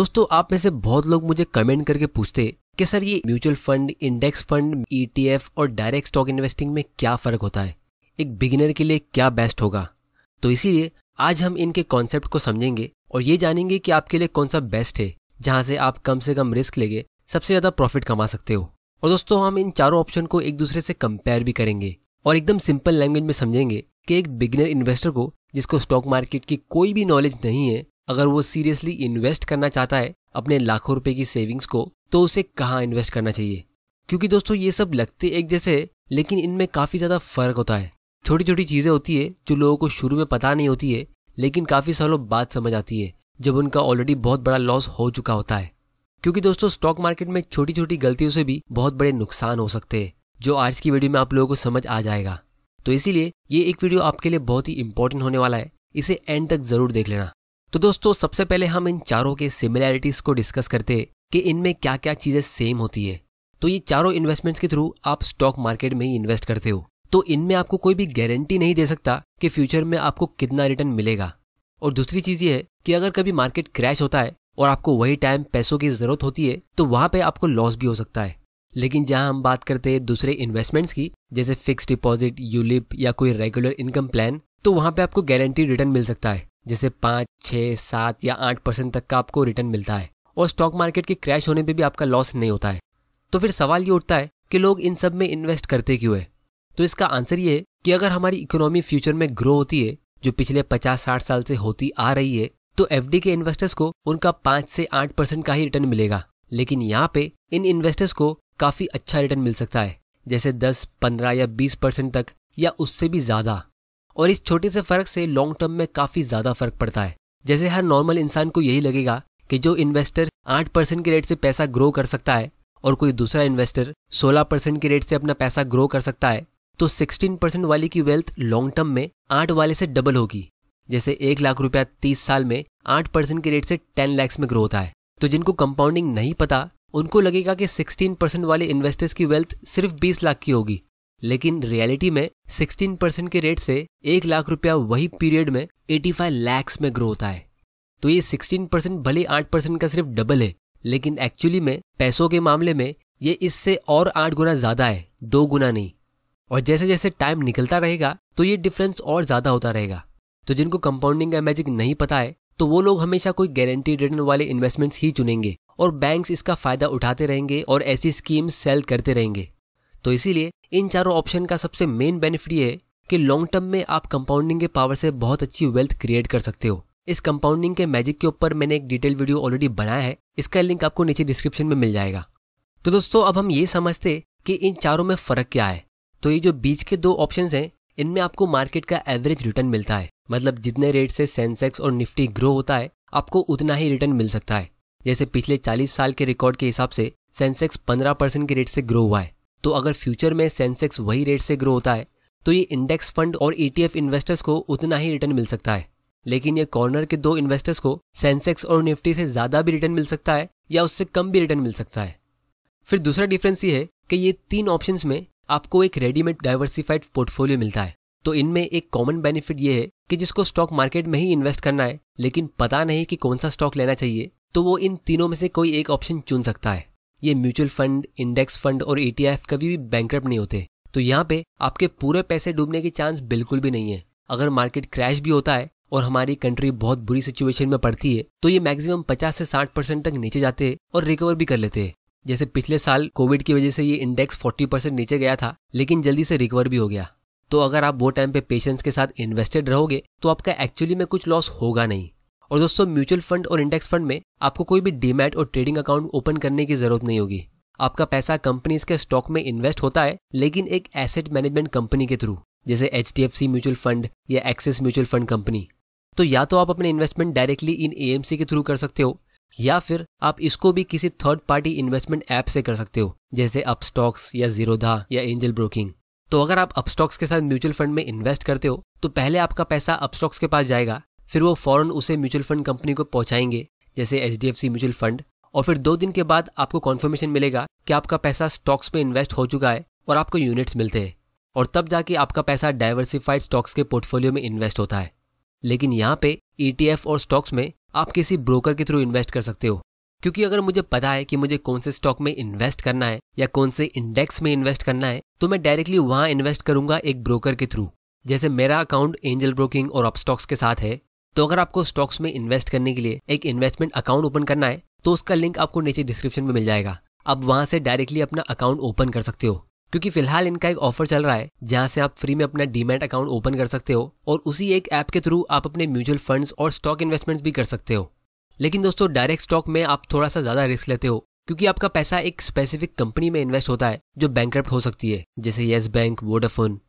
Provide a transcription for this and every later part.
दोस्तों आप में से बहुत लोग मुझे कमेंट करके पूछते कि सर ये mutual fund index fund ETF e और डायरेक्ट स्टॉक इन्वेस्टिंग में क्या फर्क होता है एक बिगिनर के लिए क्या बेस्ट होगा तो इसीलिए आज हम इनके कॉन्सेप्ट को समझेंगे और ये जानेंगे कि आपके लिए कौन सा बेस्ट है जहां से आप कम से कम रिस्क लेके सबसे ज्यादा प्रॉफिट कमा सकते हो और दोस्तों हम इन चारों ऑप्शन को एक दूसरे से कंपेयर भी करेंगे और एकदम सिंपल लैंग्वेज में समझेंगे कि एक बिगिनर इन्वेस्टर को जिसको स्टॉक मार्केट की कोई भी नॉलेज नहीं है अगर वो सीरियसली इन्वेस्ट करना चाहता है अपने लाखों रुपए की सेविंग्स को तो उसे कहाँ इन्वेस्ट करना चाहिए क्योंकि दोस्तों ये सब लगते एक जैसे लेकिन इनमें काफ़ी ज़्यादा फर्क होता है छोटी छोटी चीज़ें होती है जो लोगों को शुरू में पता नहीं होती है लेकिन काफ़ी सालों बाद समझ आती है जब उनका ऑलरेडी बहुत बड़ा लॉस हो चुका होता है क्योंकि दोस्तों स्टॉक मार्केट में छोटी छोटी गलतियों से भी बहुत बड़े नुकसान हो सकते हैं जो आज की वीडियो में आप लोगों को समझ आ जाएगा तो इसीलिए ये एक वीडियो आपके लिए बहुत ही इंपॉर्टेंट होने वाला है इसे एंड तक जरूर देख लेना तो दोस्तों सबसे पहले हम इन चारों के सिमिलैरिटीज को डिस्कस करते कि इनमें क्या क्या चीजें सेम होती है तो ये चारों इन्वेस्टमेंट्स के थ्रू आप स्टॉक मार्केट में ही इन्वेस्ट करते हो तो इनमें आपको कोई भी गारंटी नहीं दे सकता कि फ्यूचर में आपको कितना रिटर्न मिलेगा और दूसरी चीज ये है कि अगर कभी मार्केट क्रैश होता है और आपको वही टाइम पैसों की जरूरत होती है तो वहां पे आपको लॉस भी हो सकता है लेकिन जहां हम बात करते हैं दूसरे इन्वेस्टमेंट्स की जैसे फिक्स डिपॉजिट यूलिप या कोई रेगुलर इनकम प्लान तो वहां पे आपको गारंटी रिटर्न मिल सकता है जैसे पाँच छः सात या आठ परसेंट तक का आपको रिटर्न मिलता है और स्टॉक मार्केट के क्रैश होने पर भी आपका लॉस नहीं होता है तो फिर सवाल ये उठता है कि लोग इन सब में इन्वेस्ट करते क्यों है तो इसका आंसर ये है कि अगर हमारी इकोनॉमी फ्यूचर में ग्रो होती है जो पिछले पचास साठ साल से होती आ रही है तो एफ के इन्वेस्टर्स को उनका पांच से आठ परसेंट का ही रिटर्न मिलेगा लेकिन यहाँ पे इन इन्वेस्टर्स को काफी अच्छा रिटर्न मिल सकता है जैसे दस पंद्रह या बीस परसेंट तक या उससे भी ज्यादा और इस छोटे से फर्क से लॉन्ग टर्म में काफी ज्यादा फर्क पड़ता है जैसे हर नॉर्मल इंसान को यही लगेगा कि जो इन्वेस्टर आठ परसेंट के रेट से पैसा ग्रो कर सकता है और कोई दूसरा इन्वेस्टर सोलह परसेंट के रेट से अपना पैसा ग्रो कर सकता है तो सिक्सटीन परसेंट वाले की वेल्थ लॉन्ग टर्म में आठ वाले से डबल होगी जैसे एक लाख रुपया तीस साल में आठ परसेंट के रेट से टेन लैक्स में ग्रो होता है तो जिनको कंपाउंडिंग नहीं पता उनको लगेगा कि सिक्सटीन परसेंट वाले इन्वेस्टर्स की वेल्थ सिर्फ बीस लाख की होगी लेकिन रियलिटी में 16 परसेंट के रेट से एक लाख रुपया वही पीरियड में 85 लैक्स में ग्रो होता है तो ये 16 परसेंट भले 8 परसेंट का सिर्फ डबल है लेकिन एक्चुअली में पैसों के मामले में ये इससे और आठ गुना ज्यादा है दो गुना नहीं और जैसे जैसे टाइम निकलता रहेगा तो ये डिफरेंस और ज्यादा होता रहेगा तो जिनको कंपाउंडिंग का मैजिक नहीं पता है तो वो लोग हमेशा कोई गारंटी रिटर्न वाले इन्वेस्टमेंट्स ही चुनेंगे और बैंक्स इसका फायदा उठाते रहेंगे और ऐसी स्कीम्स सेल करते रहेंगे तो इसीलिए इन चारों ऑप्शन का सबसे मेन बेनिफिट ये है कि लॉन्ग टर्म में आप कंपाउंडिंग के पावर से बहुत अच्छी वेल्थ क्रिएट कर सकते हो इस कंपाउंडिंग के मैजिक के ऊपर मैंने एक डिटेल वीडियो ऑलरेडी बनाया है इसका लिंक आपको नीचे डिस्क्रिप्शन में मिल जाएगा तो दोस्तों अब हम ये समझते कि इन चारों में फर्क क्या है तो ये जो बीच के दो ऑप्शन है इनमें आपको मार्केट का एवरेज रिटर्न मिलता है मतलब जितने रेट से सेंसेक्स और निफ्टी ग्रो होता है आपको उतना ही रिटर्न मिल सकता है जैसे पिछले 40 साल के रिकॉर्ड के हिसाब से सेंसेक्स 15 परसेंट के रेट से ग्रो हुआ है तो अगर फ्यूचर में सेंसेक्स वही रेट से ग्रो होता है तो ये इंडेक्स फंड और ईटीएफ e इन्वेस्टर्स को उतना ही रिटर्न मिल सकता है लेकिन ये कॉर्नर के दो इन्वेस्टर्स को सेंसेक्स और निफ्टी से ज्यादा भी रिटर्न मिल सकता है या उससे कम भी रिटर्न मिल सकता है फिर दूसरा डिफरेंस ये है कि ये तीन ऑप्शन में आपको एक रेडीमेड डाइवर्सिफाइड पोर्टफोलियो मिलता है तो इनमें एक कॉमन बेनिफिट ये है कि जिसको स्टॉक मार्केट में ही इन्वेस्ट करना है लेकिन पता नहीं कि कौन सा स्टॉक लेना चाहिए तो वो इन तीनों में से कोई एक ऑप्शन चुन सकता है ये म्यूचुअल फंड इंडेक्स फंड और ईटीएफ कभी भी बैंक नहीं होते तो यहाँ पे आपके पूरे पैसे डूबने की चांस बिल्कुल भी नहीं है अगर मार्केट क्रैश भी होता है और हमारी कंट्री बहुत बुरी सिचुएशन में पड़ती है तो ये मैक्सिमम 50 से 60 परसेंट तक नीचे जाते हैं और रिकवर भी कर लेते हैं जैसे पिछले साल कोविड की वजह से ये इंडेक्स 40 परसेंट नीचे गया था लेकिन जल्दी से रिकवर भी हो गया तो अगर आप वो टाइम पे पेशेंस के साथ इन्वेस्टेड रहोगे तो आपका एक्चुअली में कुछ लॉस होगा नहीं और दोस्तों म्यूचुअल फंड और इंडेक्स फंड में आपको कोई भी डीमैट और ट्रेडिंग अकाउंट ओपन करने की जरूरत नहीं होगी आपका पैसा कंपनीज के स्टॉक में इन्वेस्ट होता है लेकिन एक एसेट मैनेजमेंट कंपनी के थ्रू जैसे एच म्यूचुअल फंड या एक्सिस म्यूचुअल फंड कंपनी तो या तो आप अपने इन्वेस्टमेंट डायरेक्टली इन ए के थ्रू कर सकते हो या फिर आप इसको भी किसी थर्ड पार्टी इन्वेस्टमेंट ऐप से कर सकते हो जैसे अप स्टॉक्स या जीरोधा या एंजल ब्रोकिंग तो अगर आप अपस्टॉक्स के साथ म्यूचुअल फंड में इन्वेस्ट करते हो तो पहले आपका पैसा अपस्टॉक्स के पास जाएगा फिर वो फ़ौरन उसे म्यूचुअल फंड कंपनी को पहुंचाएंगे जैसे एच म्यूचुअल फंड और फिर दो दिन के बाद आपको कॉन्फर्मेशन मिलेगा कि आपका पैसा स्टॉक्स में इन्वेस्ट हो चुका है और आपको यूनिट्स मिलते हैं और तब जाके आपका पैसा डाइवर्सिफाइड स्टॉक्स के पोर्टफोलियो में इन्वेस्ट होता है लेकिन यहाँ पे ई e और स्टॉक्स में आप किसी ब्रोकर के थ्रू इन्वेस्ट कर सकते हो क्योंकि अगर मुझे पता है कि मुझे कौन से स्टॉक में इन्वेस्ट करना है या कौन से इंडेक्स में इन्वेस्ट करना है तो मैं डायरेक्टली वहां इन्वेस्ट करूंगा एक ब्रोकर के थ्रू जैसे मेरा अकाउंट एंजल ब्रोकिंग और अपस्टॉक्स के साथ है तो अगर आपको स्टॉक्स में इन्वेस्ट करने के लिए एक इन्वेस्टमेंट अकाउंट ओपन करना है तो उसका लिंक आपको नीचे डिस्क्रिप्शन में मिल जाएगा आप वहां से डायरेक्टली अपना अकाउंट ओपन कर सकते हो क्योंकि फिलहाल इनका एक ऑफर चल रहा है जहां से आप फ्री में अपना डीमेट अकाउंट ओपन कर सकते हो और उसी एक ऐप के थ्रू आप अपने म्यूचुअल फंड्स और स्टॉक इन्वेस्टमेंट्स भी कर सकते हो लेकिन दोस्तों डायरेक्ट स्टॉक में आप थोड़ा सा ज्यादा रिस्क लेते हो क्योंकि आपका पैसा एक स्पेसिफिक कंपनी में इन्वेस्ट होता है जो बैंक हो सकती है जैसे येस बैंक वोडाफोन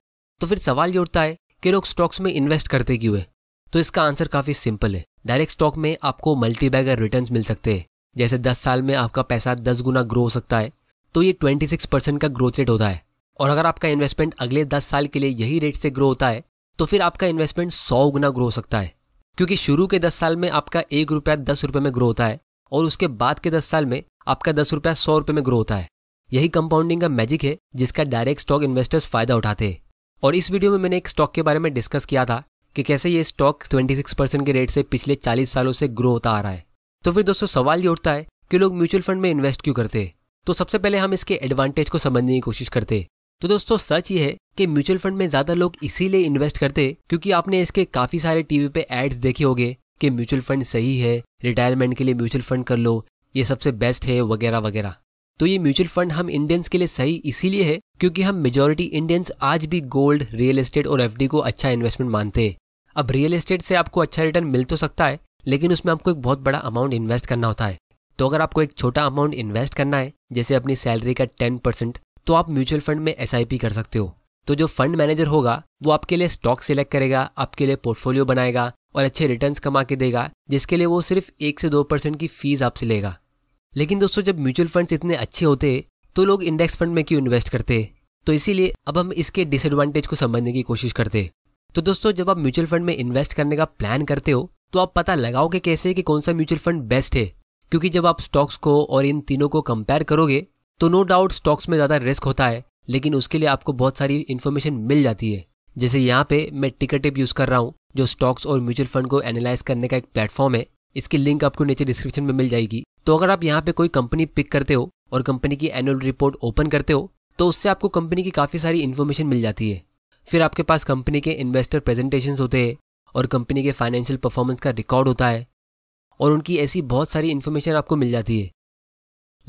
तो फिर सवाल ये उठता है कि लोग स्टॉक्स में इन्वेस्ट करते क्यों है तो इसका आंसर काफी सिंपल है डायरेक्ट स्टॉक में आपको मल्टी बैगर रिटर्न मिल सकते हैं जैसे दस साल में आपका पैसा दस गुना ग्रो हो सकता है तो ये ट्वेंटी सिक्स परसेंट का ग्रोथ रेट होता है और अगर आपका इन्वेस्टमेंट अगले दस साल के लिए यही रेट से ग्रो होता है तो फिर आपका इन्वेस्टमेंट सौ गुना ग्रो हो सकता है क्योंकि शुरू के दस साल में आपका एक रुपया दस रुपये में ग्रो होता है और उसके बाद के दस साल में आपका दस रुपया सौ रुपये में ग्रो होता है यही कंपाउंडिंग का मैजिक है जिसका डायरेक्ट स्टॉक इन्वेस्टर्स फायदा उठाते हैं और इस वीडियो में मैंने एक स्टॉक के बारे में डिस्कस किया था कि कैसे ये स्टॉक 26 परसेंट के रेट से पिछले 40 सालों से ग्रो होता आ रहा है तो फिर दोस्तों सवाल ये उठता है कि लोग म्यूचुअल फंड में इन्वेस्ट क्यों करते हैं तो सबसे पहले हम इसके एडवांटेज को समझने की कोशिश करते तो दोस्तों सच ये है कि म्यूचुअल फंड में ज्यादा लोग इसीलिए इन्वेस्ट करते क्योंकि आपने इसके काफी सारे टीवी पे एड्स देखे होंगे कि म्यूचुअल फंड सही है रिटायरमेंट के लिए म्यूचुअल फंड कर लो ये सबसे बेस्ट है वगैरह वगैरह तो ये म्यूचुअल फंड हम इंडियंस के लिए सही इसीलिए है क्योंकि हम मेजोरिटी इंडियंस आज भी गोल्ड रियल एस्टेट और एफ को अच्छा इन्वेस्टमेंट मानते हैं अब रियल एस्टेट से आपको अच्छा रिटर्न मिल तो सकता है लेकिन उसमें आपको एक बहुत बड़ा अमाउंट इन्वेस्ट करना होता है तो अगर आपको एक छोटा अमाउंट इन्वेस्ट करना है जैसे अपनी सैलरी का टेन परसेंट तो आप म्यूचुअल फंड में एस कर सकते हो तो जो फंड मैनेजर होगा वो आपके लिए स्टॉक सिलेक्ट करेगा आपके लिए पोर्टफोलियो बनाएगा और अच्छे रिटर्न कमा के देगा जिसके लिए वो सिर्फ एक से दो परसेंट की फीस आपसे लेगा लेकिन दोस्तों जब म्यूचुअल फंड्स इतने अच्छे होते तो लोग इंडेक्स फंड में क्यों इन्वेस्ट करते तो इसीलिए अब हम इसके डिसएडवांटेज को समझने की कोशिश करते तो दोस्तों जब आप म्यूचुअल फंड में इन्वेस्ट करने का प्लान करते हो तो आप पता लगाओगे कैसे कि कौन सा म्यूचुअल फंड बेस्ट है क्योंकि जब आप स्टॉक्स को और इन तीनों को कंपेयर करोगे तो नो डाउट स्टॉक्स में ज़्यादा रिस्क होता है लेकिन उसके लिए आपको बहुत सारी इन्फॉर्मेशन मिल जाती है जैसे यहाँ पे मैं टिकट एप यूज़ कर रहा हूँ जो स्टॉक्स और म्यूचुअल फंड को एनालाइज करने का एक प्लेटफॉर्म है इसकी लिंक आपको नीचे डिस्क्रिप्शन में मिल जाएगी तो अगर आप यहाँ पे कोई कंपनी पिक करते हो और कंपनी की एनुअल रिपोर्ट ओपन करते हो तो उससे आपको कंपनी की काफ़ी सारी इन्फॉर्मेशन मिल जाती है फिर आपके पास कंपनी के इन्वेस्टर प्रेजेंटेशन होते हैं और कंपनी के फाइनेंशियल परफॉर्मेंस का रिकॉर्ड होता है और उनकी ऐसी बहुत सारी इन्फॉर्मेशन आपको मिल जाती है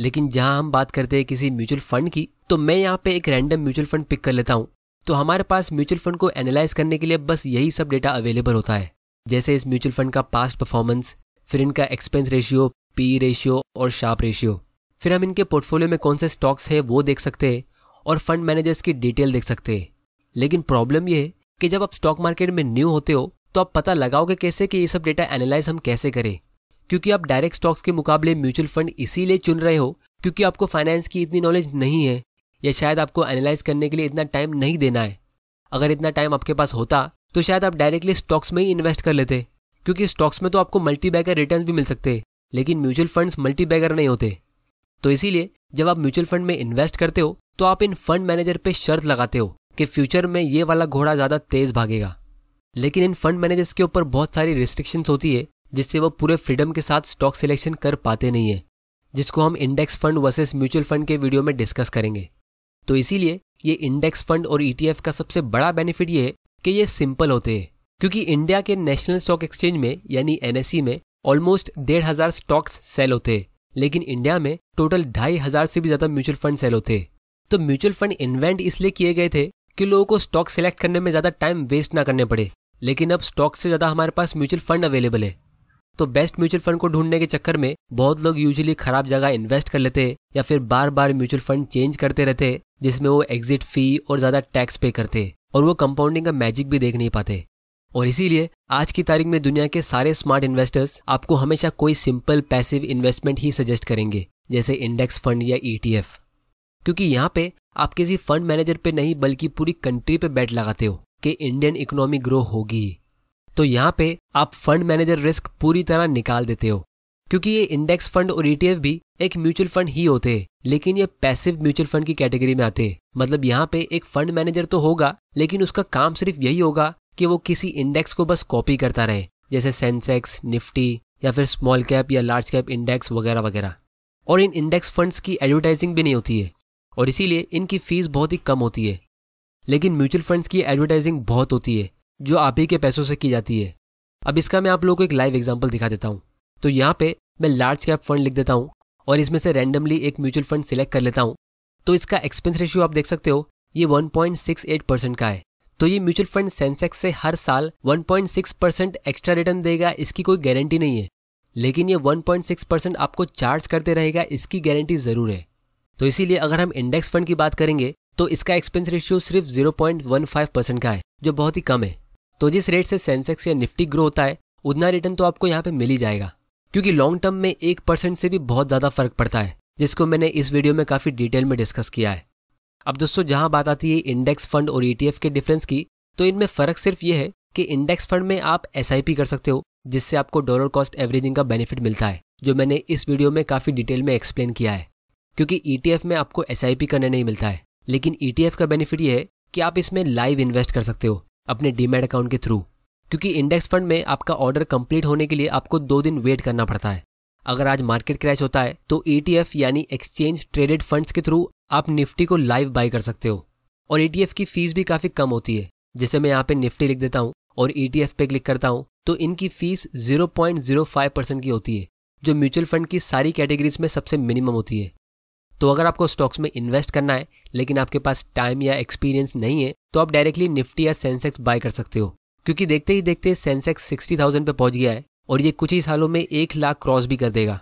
लेकिन जहां हम बात करते हैं किसी म्यूचुअल फंड की तो मैं यहाँ पे एक रैंडम म्यूचुअल फंड पिक कर लेता हूँ तो हमारे पास म्यूचुअल फंड को एनालाइज करने के लिए बस यही सब डेटा अवेलेबल होता है जैसे इस म्यूचुअल फंड का पास्ट परफॉर्मेंस फिर इनका एक्सपेंस रेशियो पी रेशियो और शार्प रेशियो फिर हम इनके पोर्टफोलियो में कौन से स्टॉक्स है वो देख सकते हैं और फंड मैनेजर्स की डिटेल देख सकते हैं लेकिन प्रॉब्लम ये है कि जब आप स्टॉक मार्केट में न्यू होते हो तो आप पता लगाओगे कैसे कि ये सब डेटा एनालाइज हम कैसे करें क्योंकि आप डायरेक्ट स्टॉक्स के मुकाबले म्यूचुअल फंड इसीलिए चुन रहे हो क्योंकि आपको फाइनेंस की इतनी नॉलेज नहीं है या शायद आपको एनालाइज करने के लिए इतना टाइम नहीं देना है अगर इतना टाइम आपके पास होता तो शायद आप डायरेक्टली स्टॉक्स में ही इन्वेस्ट कर लेते क्योंकि स्टॉक्स में तो आपको मल्टी बैगर रिटर्न भी मिल सकते लेकिन म्यूचुअल फंड्स मल्टी बैगर नहीं होते तो इसीलिए जब आप म्यूचुअल फंड में इन्वेस्ट करते हो तो आप इन फंड मैनेजर पे शर्त लगाते हो कि फ्यूचर में ये वाला घोड़ा ज़्यादा तेज भागेगा लेकिन इन फंड मैनेजर्स के ऊपर बहुत सारी रिस्ट्रिक्शंस होती है जिससे वो पूरे फ्रीडम के साथ स्टॉक सिलेक्शन कर पाते नहीं है जिसको हम index fund versus mutual fund के वीडियो में डिस्कस करेंगे तो इसीलिए ये इंडेक्स फंड और ईटीएफ e का सबसे बड़ा बेनिफिट ये है कि ये सिंपल होते हैं क्योंकि इंडिया के नेशनल स्टॉक एक्सचेंज में यानी एनएससी e में ऑलमोस्ट डेढ़ हजार स्टॉक्स सेल होते लेकिन इंडिया में टोटल ढाई हजार से भी ज्यादा म्यूचुअल फंड सेल होते तो म्यूचुअल फंड इन्वेंट इसलिए किए गए थे कि लोगों को स्टॉक सेलेक्ट करने में ज्यादा टाइम वेस्ट ना करने पड़े लेकिन अब स्टॉक से ज्यादा हमारे पास म्यूचुअल फंड अवेलेबल है तो बेस्ट म्यूचुअल फंड को ढूंढने के चक्कर में बहुत लोग यूजुअली खराब जगह इन्वेस्ट कर लेते या फिर बार बार म्यूचुअल फंड चेंज करते रहते जिसमें वो एग्जिट फी और ज्यादा टैक्स पे करते और वो कंपाउंडिंग का मैजिक भी देख नहीं पाते और इसीलिए आज की तारीख में दुनिया के सारे स्मार्ट इन्वेस्टर्स आपको हमेशा कोई सिंपल पैसिव इन्वेस्टमेंट ही सजेस्ट करेंगे जैसे इंडेक्स फंड या ई e क्योंकि यहाँ पे आप किसी फंड मैनेजर पे नहीं बल्कि पूरी कंट्री पे बैट लगाते हो कि इंडियन इकोनॉमी ग्रो होगी तो यहाँ पे आप फंड मैनेजर रिस्क पूरी तरह निकाल देते हो क्योंकि ये इंडेक्स फंड और ईटीएफ e भी एक म्यूचुअल फंड ही होते लेकिन ये पैसिव म्यूचुअल फंड की कैटेगरी में आते मतलब यहाँ पे एक फंड मैनेजर तो होगा लेकिन उसका काम सिर्फ यही होगा कि वो किसी इंडेक्स को बस कॉपी करता रहे जैसे सेंसेक्स निफ्टी या फिर स्मॉल कैप या लार्ज कैप इंडेक्स वगैरह वगैरह और इन इंडेक्स फंड्स की एडवर्टाइजिंग भी नहीं होती है और इसीलिए इनकी फीस बहुत ही कम होती है लेकिन म्यूचुअल फंड्स की एडवर्टाइजिंग बहुत होती है जो आप ही के पैसों से की जाती है अब इसका मैं आप लोगों को एक लाइव एग्जाम्पल दिखा देता हूँ तो यहाँ पे मैं लार्ज कैप फंड लिख देता हूँ और इसमें से रैंडमली एक म्यूचुअल फंड सिलेक्ट कर लेता हूँ तो इसका एक्सपेंस रेशियो आप देख सकते हो ये वन परसेंट का है तो ये म्यूचुअल फंड सेंसेक्स से हर साल 1.6 परसेंट एक्स्ट्रा रिटर्न देगा इसकी कोई गारंटी नहीं है लेकिन ये 1.6 परसेंट आपको चार्ज करते रहेगा इसकी गारंटी जरूर है तो इसीलिए अगर हम इंडेक्स फंड की बात करेंगे तो इसका एक्सपेंस रेशियो सिर्फ जीरो परसेंट का है जो बहुत ही कम है तो जिस रेट से सेंसेक्स या निफ्टी ग्रो होता है उतना रिटर्न तो आपको यहाँ पे मिल ही जाएगा क्योंकि लॉन्ग टर्म में एक परसेंट से भी बहुत ज़्यादा फर्क पड़ता है जिसको मैंने इस वीडियो में काफ़ी डिटेल में डिस्कस किया है अब दोस्तों जहां बात आती है इंडेक्स फंड और ईटीएफ e के डिफरेंस की तो इनमें फर्क सिर्फ ये है कि इंडेक्स फंड में आप एस कर सकते हो जिससे आपको डॉलर कॉस्ट एवरेजिंग का बेनिफिट मिलता है जो मैंने इस वीडियो में काफी डिटेल में एक्सप्लेन किया है क्योंकि ईटीएफ e में आपको एस करने नहीं मिलता है लेकिन ईटीएफ e का बेनिफिट ये है कि आप इसमें लाइव इन्वेस्ट कर सकते हो अपने डीमेट अकाउंट के थ्रू क्योंकि इंडेक्स फंड में आपका ऑर्डर कंप्लीट होने के लिए आपको दो दिन वेट करना पड़ता है अगर आज मार्केट क्रैश होता है तो ईटीएफ यानी एक्सचेंज ट्रेडेड फंड्स के थ्रू आप निफ्टी को लाइव बाय कर सकते हो और ई e की फीस भी काफ़ी कम होती है जैसे मैं यहाँ पे निफ्टी लिख देता हूँ और ई e पे क्लिक करता हूँ तो इनकी फीस 0.05 परसेंट की होती है जो म्यूचुअल फंड की सारी कैटेगरीज में सबसे मिनिमम होती है तो अगर आपको स्टॉक्स में इन्वेस्ट करना है लेकिन आपके पास टाइम या एक्सपीरियंस नहीं है तो आप डायरेक्टली निफ्टी या सेंसेक्स बाय कर सकते हो क्योंकि देखते ही देखते सेंसेक्स सिक्सटी थाउजेंड पर पहुंच गया है और ये कुछ ही सालों में एक लाख क्रॉस भी कर देगा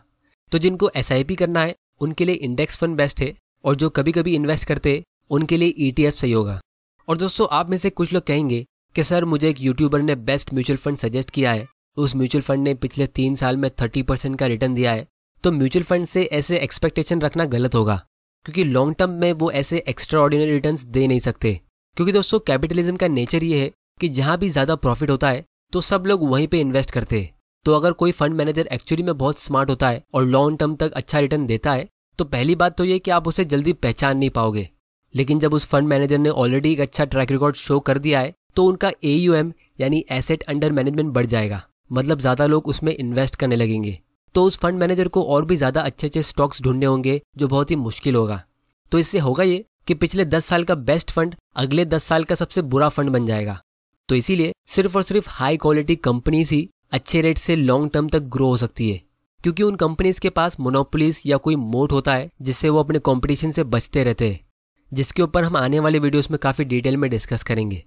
तो जिनको एस करना है उनके लिए इंडेक्स फंड बेस्ट है और जो कभी कभी इन्वेस्ट करते उनके लिए ई e सही होगा और दोस्तों आप में से कुछ लोग कहेंगे कि सर मुझे एक यूट्यूबर ने बेस्ट म्यूचुअल फंड सजेस्ट किया है उस म्यूचुअल फंड ने पिछले तीन साल में थर्टी परसेंट का रिटर्न दिया है तो म्यूचुअल फंड से ऐसे एक्सपेक्टेशन रखना गलत होगा क्योंकि लॉन्ग टर्म में वो ऐसे एक्स्ट्रा ऑर्डिनरी रिटर्न दे नहीं सकते क्योंकि दोस्तों कैपिटलिज्म का नेचर ये है कि जहाँ भी ज़्यादा प्रॉफिट होता है तो सब लोग वहीं पे इन्वेस्ट करते हैं तो अगर कोई फंड मैनेजर एक्चुअली में बहुत स्मार्ट होता है और लॉन्ग टर्म तक अच्छा रिटर्न देता है तो पहली बात तो ये कि आप उसे जल्दी पहचान नहीं पाओगे लेकिन जब उस फंड मैनेजर ने ऑलरेडी एक अच्छा ट्रैक रिकॉर्ड शो कर दिया है तो उनका ए यानी एसेट अंडर मैनेजमेंट बढ़ जाएगा मतलब ज्यादा लोग उसमें इन्वेस्ट करने लगेंगे तो उस फंड मैनेजर को और भी ज्यादा अच्छे अच्छे स्टॉक्स ढूंढने होंगे जो बहुत ही मुश्किल होगा तो इससे होगा ये कि पिछले दस साल का बेस्ट फंड अगले दस साल का सबसे बुरा फंड बन जाएगा तो इसीलिए सिर्फ और सिर्फ हाई क्वालिटी कंपनीज ही अच्छे रेट से लॉन्ग टर्म तक ग्रो हो सकती है क्योंकि उन कंपनीज के पास मोनोपोलिस या कोई मोट होता है जिससे वो अपने कॉम्पिटिशन से बचते रहते हैं जिसके ऊपर हम आने वाले वीडियोस में काफ़ी डिटेल में डिस्कस करेंगे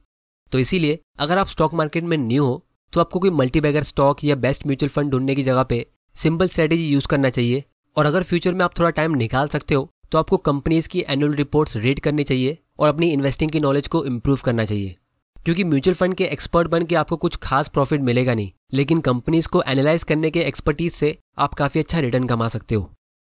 तो इसीलिए अगर आप स्टॉक मार्केट में न्यू हो तो आपको कोई मल्टीबैगर स्टॉक या बेस्ट म्यूचुअल फंड ढूंढने की जगह पे सिंपल स्ट्रेटेजी यूज करना चाहिए और अगर फ्यूचर में आप थोड़ा टाइम निकाल सकते हो तो आपको कंपनीज की एनुअल रिपोर्ट्स रीड करनी चाहिए और अपनी इन्वेस्टिंग की नॉलेज को इम्प्रूव करना चाहिए क्योंकि म्यूचुअल फंड के एक्सपर्ट बन के आपको कुछ खास प्रॉफिट मिलेगा नहीं लेकिन कंपनीज को एनालाइज करने के एक्सपर्टीज से आप काफी अच्छा रिटर्न कमा सकते हो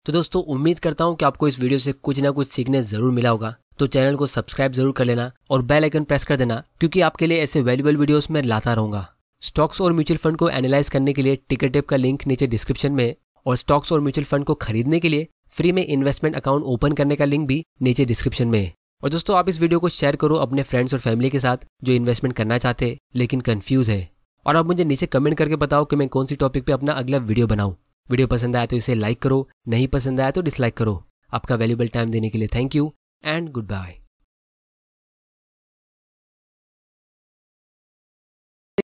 तो दोस्तों उम्मीद करता हूँ कि आपको इस वीडियो से कुछ ना कुछ सीखने जरूर मिला होगा तो चैनल को सब्सक्राइब जरूर कर लेना और बेल आइकन प्रेस कर देना क्योंकि आपके लिए ऐसे वैल्यूबल वीडियोस मैं लाता रहूंगा स्टॉक्स और म्यूचुअल फंड को एनालाइज करने के लिए टिकट टेप का लिंक नीचे डिस्क्रिप्शन में और स्टॉक्स और म्यूचुअल फंड को खरीदने के लिए फ्री में इन्वेस्टमेंट अकाउंट ओपन करने का लिंक भी नीचे डिस्क्रिप्शन में है और दोस्तों आप इस वीडियो को शेयर करो अपने फ्रेंड्स और फैमिली के साथ जो इन्वेस्टमेंट करना चाहते लेकिन कंफ्यूज है और आप मुझे नीचे कमेंट करके बताओ कि मैं कौन सी टॉपिक पे अपना अगला वीडियो बनाऊं वीडियो पसंद आया तो इसे लाइक करो नहीं पसंद आया तो डिसलाइक करो आपका वैल्यूबल टाइम देने के लिए thank you and good bye